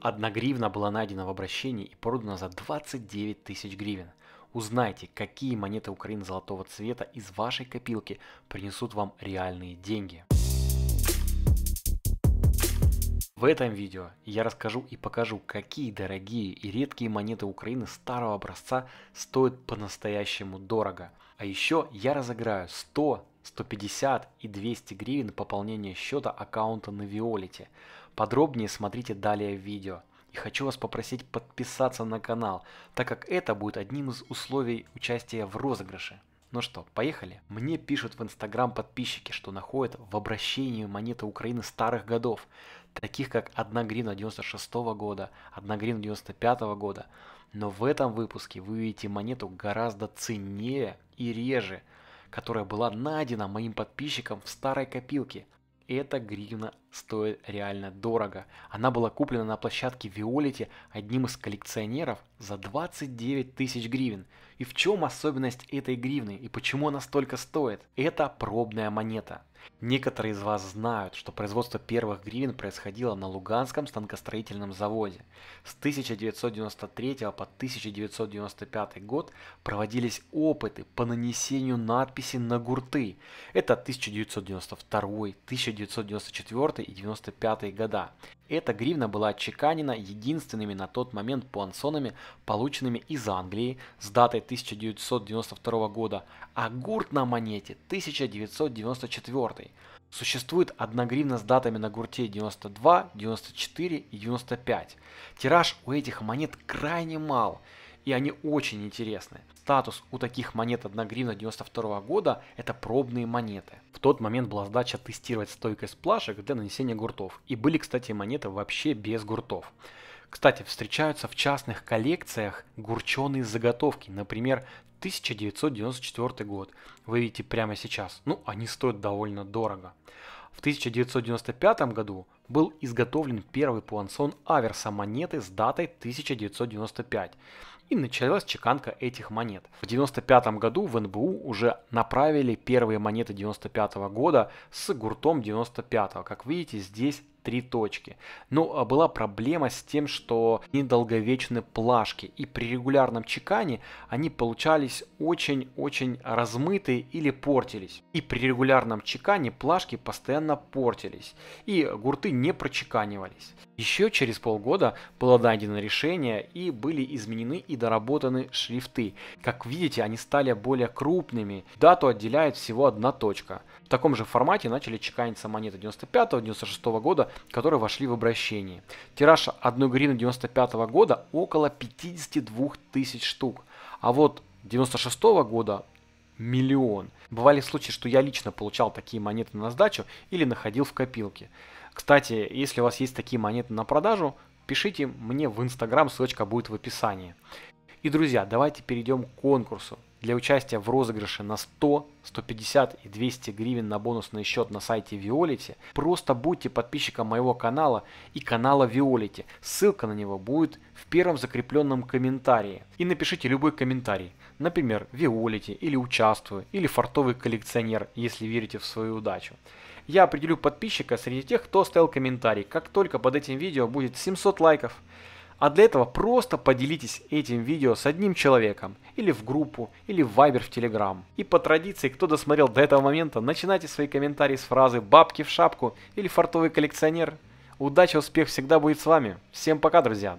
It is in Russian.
Одна гривна была найдена в обращении и продана за 29 тысяч гривен. Узнайте, какие монеты Украины золотого цвета из вашей копилки принесут вам реальные деньги. В этом видео я расскажу и покажу, какие дорогие и редкие монеты Украины старого образца стоят по-настоящему дорого. А еще я разыграю 100, 150 и 200 гривен пополнения счета аккаунта на Виолите. Подробнее смотрите далее в видео. И хочу вас попросить подписаться на канал, так как это будет одним из условий участия в розыгрыше. Ну что, поехали? Мне пишут в Инстаграм подписчики, что находят в обращении монеты Украины старых годов, таких как 1 гривна 96 года, 1 гривна 95 года. Но в этом выпуске вы увидите монету гораздо ценнее и реже, которая была найдена моим подписчикам в старой копилке – эта гривна стоит реально дорого. Она была куплена на площадке Виолити одним из коллекционеров за 29 тысяч гривен. И в чем особенность этой гривны и почему она столько стоит? Это пробная монета. Некоторые из вас знают, что производство первых гривен происходило на Луганском станкостроительном заводе. С 1993 по 1995 год проводились опыты по нанесению надписи на гурты. Это 1992, 1994 и 1995 года. Эта гривна была отчеканена единственными на тот момент пуансонами, полученными из Англии с датой 1992 года, а гурт на монете 1994. Существует одна гривна с датами на гурте 92, 94 и 95. Тираж у этих монет крайне мал – и они очень интересны. Статус у таких монет 1 гривна 92 года – это пробные монеты. В тот момент была задача тестировать стойкость плашек для нанесения гуртов, и были, кстати, монеты вообще без гуртов. Кстати, встречаются в частных коллекциях гурченые заготовки, например, 1994 год. Вы видите прямо сейчас. Ну, они стоят довольно дорого. В 1995 году был изготовлен первый пуансон Аверса монеты с датой 1995 и началась чеканка этих монет. В 1995 году в НБУ уже направили первые монеты 1995 года с гуртом 95 Как видите, здесь три точки. Но ну, а была проблема с тем, что недолговечны плашки, и при регулярном чекане они получались очень-очень размытые или портились. И при регулярном чекане плашки постоянно портились, и гурты не прочеканивались. Еще через полгода было найдено решение и были изменены и доработаны шрифты. Как видите, они стали более крупными. Дату отделяет всего одна точка. В таком же формате начали чеканиться монеты 95-96 года которые вошли в обращение. Тираж 1 гривны 95 года около 52 тысяч штук. А вот 96 года миллион. Бывали случаи, что я лично получал такие монеты на сдачу или находил в копилке. Кстати, если у вас есть такие монеты на продажу, пишите мне в Инстаграм, ссылочка будет в описании. И, друзья, давайте перейдем к конкурсу для участия в розыгрыше на 100, 150 и 200 гривен на бонусный счет на сайте Виолити, просто будьте подписчиком моего канала и канала Виолити. Ссылка на него будет в первом закрепленном комментарии. И напишите любой комментарий, например, Виолити или Участвую, или Фартовый коллекционер, если верите в свою удачу. Я определю подписчика среди тех, кто оставил комментарий, как только под этим видео будет 700 лайков. А для этого просто поделитесь этим видео с одним человеком, или в группу, или в Вайбер, в Телеграм. И по традиции, кто досмотрел до этого момента, начинайте свои комментарии с фразы «бабки в шапку» или «фартовый коллекционер». Удачи, успех всегда будет с вами. Всем пока, друзья!